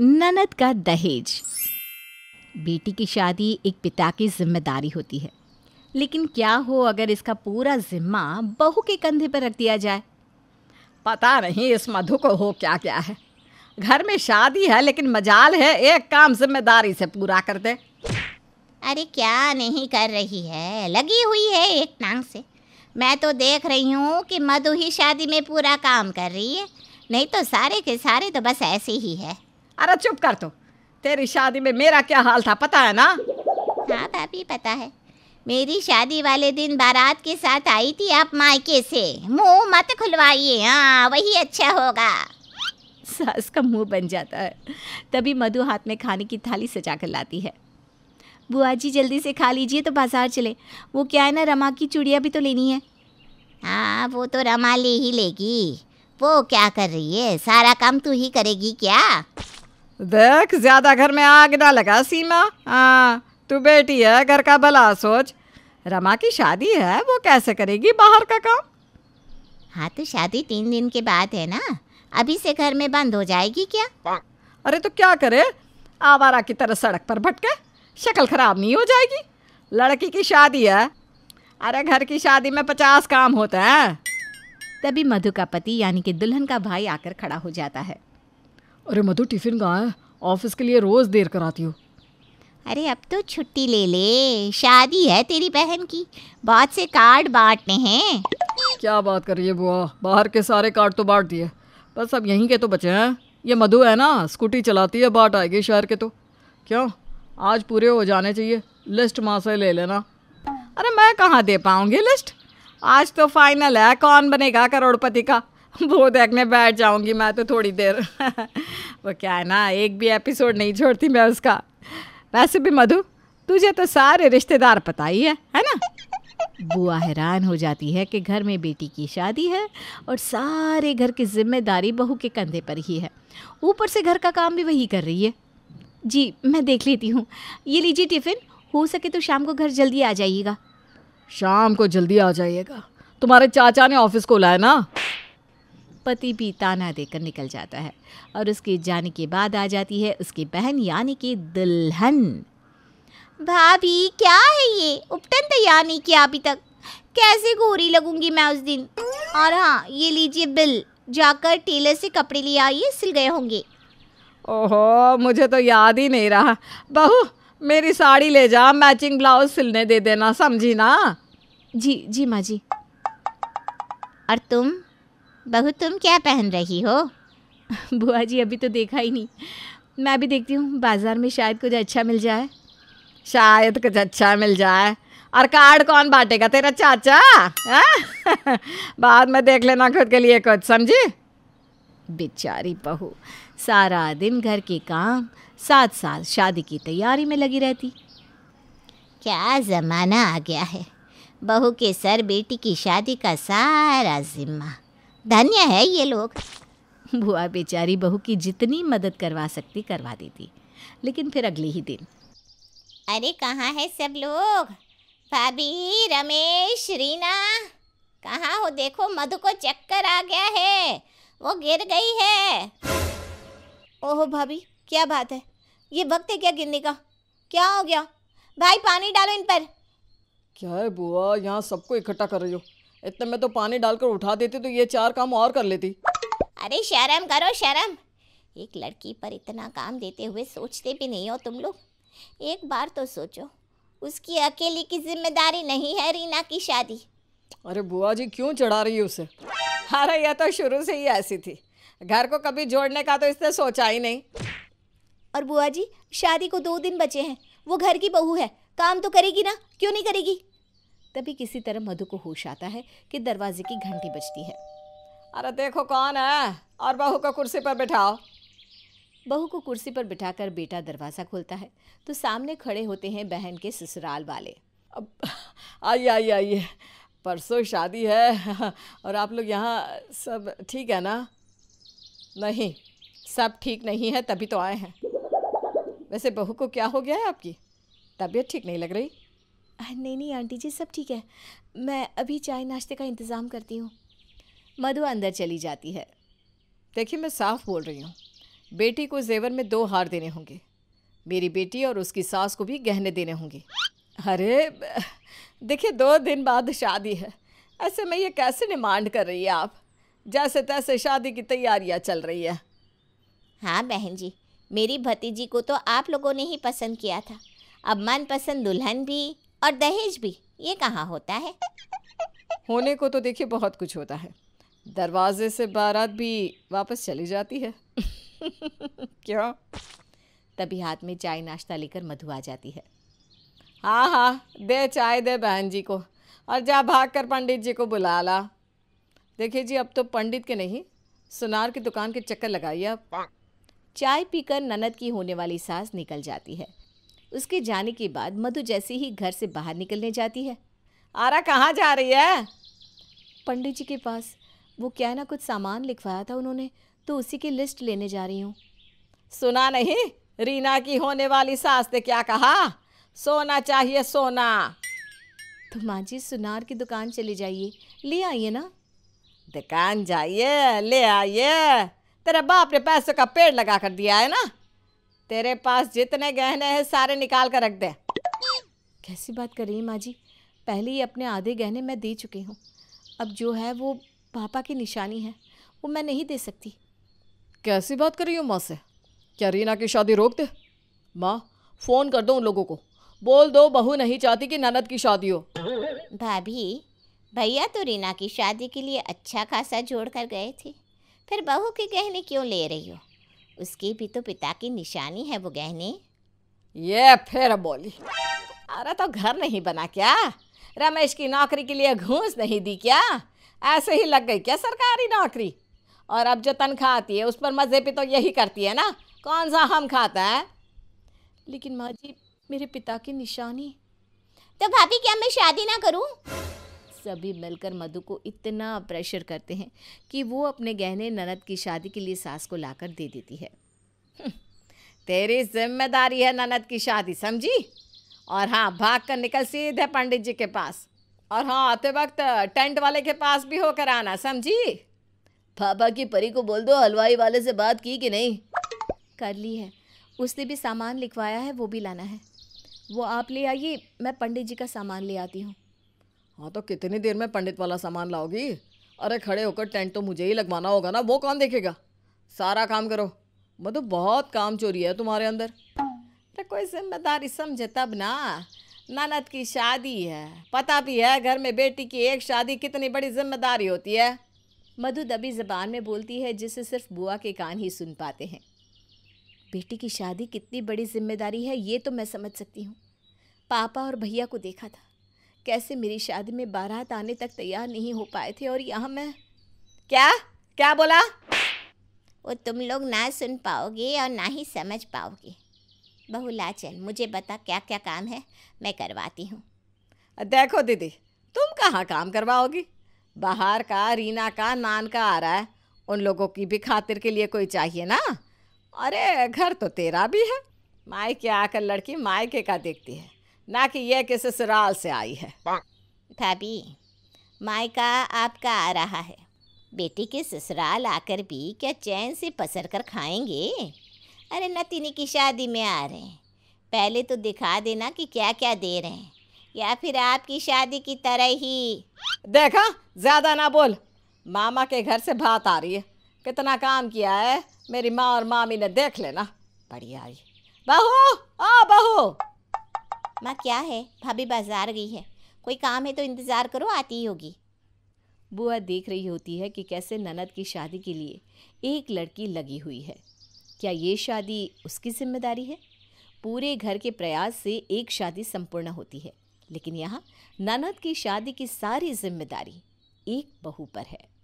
ननद का दहेज बेटी की शादी एक पिता की जिम्मेदारी होती है लेकिन क्या हो अगर इसका पूरा जिम्मा बहू के कंधे पर रख दिया जाए पता नहीं इस मधु को हो क्या क्या है घर में शादी है लेकिन मजाल है एक काम जिम्मेदारी से पूरा कर दे अरे क्या नहीं कर रही है लगी हुई है एक टांग से मैं तो देख रही हूँ कि मधु ही शादी में पूरा काम कर रही है नहीं तो सारे के सारे तो बस ऐसे ही है अरे चुप कर तो तेरी शादी में मेरा क्या हाल था पता है ना हाँ भाभी पता है मेरी शादी वाले दिन बारात के साथ आई थी आप मायके से मुंह मत खुलवाइए हाँ वही अच्छा होगा सास का मुंह बन जाता है तभी मधु हाथ में खाने की थाली सजा कर लाती है बुआ जी जल्दी से खा लीजिए तो बाजार चले वो क्या है ना रमा की चूड़िया भी तो लेनी है हाँ वो तो रमा ले ही लेगी वो क्या कर रही है सारा काम तू ही करेगी क्या देख ज्यादा घर में आग ना लगा सीमा हाँ तू बेटी है घर का भला सोच रमा की शादी है वो कैसे करेगी बाहर का काम हाँ तो शादी तीन दिन के बाद है ना अभी से घर में बंद हो जाएगी क्या अरे तो क्या करे आवारा की तरह सड़क पर भटके शक्ल खराब नहीं हो जाएगी लड़की की शादी है अरे घर की शादी में पचास काम होते हैं तभी मधु का पति यानी कि दुल्हन का भाई आकर खड़ा हो जाता है अरे मधु टिफ़िन कहाँ है ऑफिस के लिए रोज़ देर कराती हो अरे अब तो छुट्टी ले ले शादी है तेरी बहन की बहुत से कार्ड बांटने हैं क्या बात कर रही है बुआ बाहर के सारे कार्ड तो बांट दिए बस अब यहीं के तो बचे हैं ये मधु है ना स्कूटी चलाती है बांट आएगी शहर के तो क्यों आज पूरे हो जाने चाहिए लिस्ट माँ से ले लेना अरे मैं कहाँ दे पाऊँगी लिस्ट आज तो फाइनल है कौन बनेगा करोड़पति का वो देखने बैठ जाऊंगी मैं तो थोड़ी देर वो क्या है ना एक भी एपिसोड नहीं छोड़ती मैं उसका वैसे भी मधु तुझे तो सारे रिश्तेदार पता ही है है ना बुआ हैरान हो जाती है कि घर में बेटी की शादी है और सारे घर की जिम्मेदारी बहू के कंधे पर ही है ऊपर से घर का काम भी वही कर रही है जी मैं देख लेती हूँ ये लीजिए टिफ़िन हो सके तो शाम को घर जल्दी आ जाइएगा शाम को जल्दी आ जाइएगा तुम्हारे चाचा ने ऑफिस को लाया ना पति भी ताना देकर निकल जाता है और उसके जाने के बाद आ जाती है उसकी बहन यानी कि दुल्हन भाभी क्या है ये उपटन तैयार नहीं किया अभी तक कैसे गोरी लगूंगी मैं उस दिन और हाँ ये लीजिए बिल जाकर टेलर से कपड़े ले आइए सिल गए होंगे ओहो मुझे तो याद ही नहीं रहा बहू मेरी साड़ी ले जा मैचिंग ब्लाउज सिलने दे देना समझी ना जी जी माँ जी और तुम बहू तुम क्या पहन रही हो बुआ जी अभी तो देखा ही नहीं मैं भी देखती हूँ बाज़ार में शायद कुछ अच्छा मिल जाए शायद कुछ अच्छा मिल जाए और कार्ड कौन बांटेगा तेरा चाचा हाँ? बाद में देख लेना खुद के लिए कुछ समझी बेचारी बहू सारा दिन घर के काम सात साथ शादी की तैयारी में लगी रहती क्या ज़माना आ गया है बहू के सर बेटी की शादी का सारा जिम्मा धन्य है ये लोग बुआ बेचारी बहू की जितनी मदद करवा सकती करवा देती लेकिन फिर अगले ही दिन अरे कहाँ है सब लोग भाभी रमेश रीना कहाँ हो देखो मधु को चक्कर आ गया है वो गिर गई है ओहो भाभी क्या बात है ये वक्त है क्या गिरने का क्या हो गया भाई पानी डालो इन पर क्या है बुआ यहाँ सबको इकट्ठा कर रही हो इतने में तो पानी डालकर उठा देती तो ये चार काम और कर लेती अरे शर्म करो शर्म एक लड़की पर इतना काम देते हुए सोचते भी नहीं हो तुम लोग एक बार तो सोचो उसकी अकेली की जिम्मेदारी नहीं है रीना की शादी अरे बुआ जी क्यों चढ़ा रही है उसे अरे यह तो शुरू से ही ऐसी थी घर को कभी जोड़ने का तो इसने सोचा ही नहीं और बुआ जी शादी को दो दिन बचे हैं वो घर की बहू है काम तो करेगी ना क्यों नहीं करेगी तभी किसी तरह मधु को होश आता है कि दरवाजे की घंटी बजती है अरे देखो कौन है और बहू को कुर्सी पर बिठाओ बहू को कुर्सी पर बिठाकर बेटा दरवाज़ा खोलता है तो सामने खड़े होते हैं बहन के ससुराल वाले अब आइए आइए आइए परसों शादी है और आप लोग यहाँ सब ठीक है ना नहीं सब ठीक नहीं है तभी तो आए हैं वैसे बहू को क्या हो गया है आपकी तबीयत ठीक नहीं लग रही नहीं नहीं आंटी जी सब ठीक है मैं अभी चाय नाश्ते का इंतज़ाम करती हूँ मधु अंदर चली जाती है देखिए मैं साफ बोल रही हूँ बेटी को जेवर में दो हार देने होंगे मेरी बेटी और उसकी सास को भी गहने देने होंगे अरे देखिए दो दिन बाद शादी है ऐसे में ये कैसे डिमांड कर रही है आप जैसे तैसे शादी की तैयारियाँ चल रही है हाँ बहन जी मेरी भतीजी को तो आप लोगों ने ही पसंद किया था अब मनपसंद दुल्हन भी और दहेज भी ये कहाँ होता है होने को तो देखिए बहुत कुछ होता है दरवाजे से बारात भी वापस चली जाती है क्यों तभी हाथ में चाय नाश्ता लेकर मधु आ जाती है हाँ हाँ दे चाय दे बहन जी को और जा भाग कर पंडित जी को बुला ला देखिए जी अब तो पंडित के नहीं सुनार की दुकान के चक्कर लगाइए आप चाय पीकर ननद की होने वाली सास निकल जाती है उसके जाने के बाद मधु जैसे ही घर से बाहर निकलने जाती है आरा कहाँ जा रही है पंडित जी के पास वो क्या ना कुछ सामान लिखवाया था उन्होंने तो उसी की लिस्ट लेने जा रही हूँ सुना नहीं रीना की होने वाली सास ने क्या कहा सोना चाहिए सोना तो माँ जी सुनार की दुकान चले जाइए ले आइए ना दुकान जाइए ले आइए तेरा बाप ने पैसों का पेड़ लगा कर दिया है ना तेरे पास जितने गहने हैं सारे निकाल कर रख दे कैसी बात कर रही है माँ जी पहले ही अपने आधे गहने मैं दे चुकी हूँ अब जो है वो पापा की निशानी है वो मैं नहीं दे सकती कैसी बात कर रही हो माँ से क्या रीना की शादी रोक दे माँ फ़ोन कर दो उन लोगों को बोल दो बहू नहीं चाहती कि ननद की शादी हो भाभी भैया तो रीना की शादी के लिए अच्छा खासा जोड़ कर गए थे फिर बहू के गहने क्यों ले रही हो उसके भी तो पिता की निशानी है वो गहने ये फिर बोली अरे तो घर नहीं बना क्या रमेश की नौकरी के लिए घूस नहीं दी क्या ऐसे ही लग गई क्या सरकारी नौकरी और अब जो तनख्वाह आती है उस पर मज़े भी तो यही करती है ना कौन सा हम खाता है लेकिन माँ जी मेरे पिता की निशानी तो भाभी क्या मैं शादी ना करूँ सभी मिलकर मधु को इतना प्रेशर करते हैं कि वो अपने गहने ननद की शादी के लिए सास को लाकर दे देती है हम्म, तेरी जिम्मेदारी है ननद की शादी समझी और हाँ भाग कर निकल सीधे पंडित जी के पास और हाँ आते वक्त टेंट वाले के पास भी होकर आना समझी पापा की परी को बोल दो हलवाई वाले से बात की कि नहीं कर ली है उसने भी सामान लिखवाया है वो भी लाना है वो आप ले आइए मैं पंडित जी का सामान ले आती हूँ हाँ तो कितनी देर में पंडित वाला सामान लाओगी अरे खड़े होकर टेंट तो मुझे ही लगवाना होगा ना वो कौन देखेगा सारा काम करो मधु बहुत काम चोरी है तुम्हारे अंदर अरे कोई जिम्मेदारी समझे तब ना ननद की शादी है पता भी है घर में बेटी की एक शादी कितनी बड़ी जिम्मेदारी होती है मधु दबी जबान में बोलती है जिसे सिर्फ बुआ के कान ही सुन पाते हैं बेटी की शादी कितनी बड़ी जिम्मेदारी है ये तो मैं समझ सकती हूँ पापा और भैया को देखा था कैसे मेरी शादी में बारात आने तक तैयार नहीं हो पाए थे और यहाँ मैं क्या क्या बोला वो तुम लोग ना सुन पाओगे और ना ही समझ पाओगे लाचन मुझे बता क्या क्या काम है मैं करवाती हूँ देखो दीदी तुम कहाँ काम करवाओगी बाहर का रीना का नान का आ रहा है उन लोगों की भी खातिर के लिए कोई चाहिए ना अरे घर तो तेरा भी है मायके आकर लड़की मायके का देखती है ना कि यह के ससुराल से आई है भाभी मायका आपका आ रहा है बेटी के ससुराल आकर भी क्या चैन से पसर कर खाएंगे अरे नतीनी की शादी में आ रहे हैं पहले तो दिखा देना कि क्या क्या दे रहे हैं या फिर आपकी शादी की तरह ही देखा ज़्यादा ना बोल मामा के घर से भात आ रही है कितना काम किया है मेरी माँ और मामी ने देख लेना बढ़िया आई बहू आ बहू माँ क्या है भाभी बाजार गई है कोई काम है तो इंतज़ार करो आती ही होगी बुआ देख रही होती है कि कैसे ननद की शादी के लिए एक लड़की लगी हुई है क्या ये शादी उसकी जिम्मेदारी है पूरे घर के प्रयास से एक शादी संपूर्ण होती है लेकिन यहाँ ननद की शादी की सारी जिम्मेदारी एक बहू पर है